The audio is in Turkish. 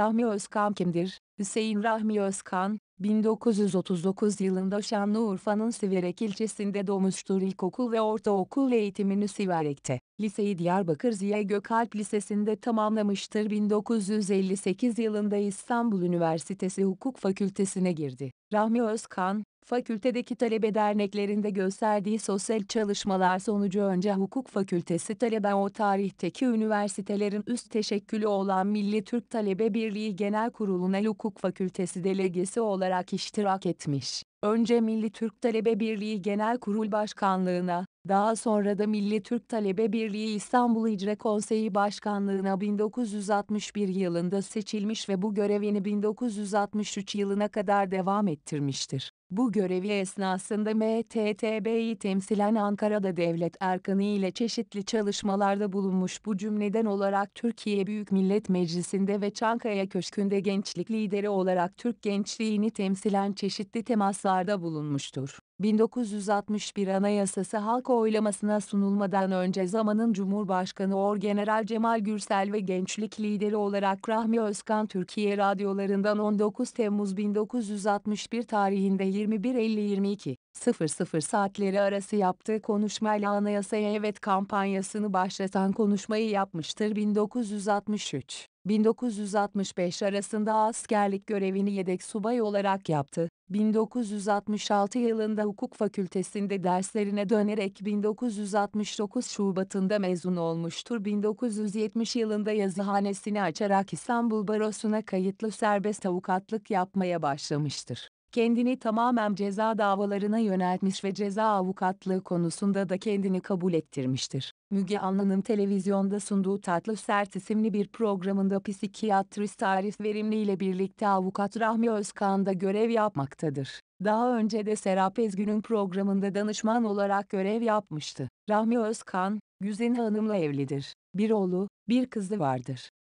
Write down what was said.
Rahmi Özkan kimdir? Hüseyin Rahmi Özkan, 1939 yılında Şanlıurfa'nın Siverek ilçesinde doğmuştur. İlkokul ve ortaokul eğitimini Siverek'te, liseyi Diyarbakır Ziya Gökalp Lisesi'nde tamamlamıştır. 1958 yılında İstanbul Üniversitesi Hukuk Fakültesine girdi. Rahmi Özkan, fakültedeki talebe derneklerinde gösterdiği sosyal çalışmalar sonucu önce hukuk fakültesi talebe o tarihteki üniversitelerin üst teşekkülü olan Milli Türk Talebe Birliği Genel Kurulu'na hukuk fakültesi delegesi olarak iştirak etmiş. Önce Milli Türk Talebe Birliği Genel Kurul Başkanlığına, daha sonra da Milli Türk Talebe Birliği İstanbul İcra Konseyi Başkanlığına 1961 yılında seçilmiş ve bu görevini 1963 yılına kadar devam ettirmiştir. Bu görevi esnasında MTTB'yi temsilen Ankara'da devlet erkanı ile çeşitli çalışmalarda bulunmuş bu cümleden olarak Türkiye Büyük Millet Meclisi'nde ve Çankaya Köşkü'nde gençlik lideri olarak Türk gençliğini temsilen çeşitli temaslarda bulunmuştur. 1961 Anayasası halk oylamasına sunulmadan önce zamanın Cumhurbaşkanı Orgeneral Cemal Gürsel ve gençlik lideri olarak Rahmi Özkan Türkiye radyolarından 19 Temmuz 1961 tarihinde 21.50-22 00 saatleri arası yaptığı konuşmayla Anayasaya Evet kampanyasını başlatan konuşmayı yapmıştır. 1963 1965 arasında askerlik görevini yedek subay olarak yaptı. 1966 yılında hukuk fakültesinde derslerine dönerek 1969 Şubat'ında mezun olmuştur. 1970 yılında yazıhanesini açarak İstanbul Barosu'na kayıtlı serbest avukatlık yapmaya başlamıştır kendini tamamen ceza davalarına yöneltmiş ve ceza avukatlığı konusunda da kendini kabul ettirmiştir. Müge Anlı'nın televizyonda sunduğu Tatlı Sert isimli bir programında psikiyatrist Arif Verimli ile birlikte avukat Rahmi Özkan da görev yapmaktadır. Daha önce de Serap Ezgün'ün programında danışman olarak görev yapmıştı. Rahmi Özkan, Güzin Hanım'la evlidir. Bir oğlu, bir kızı vardır.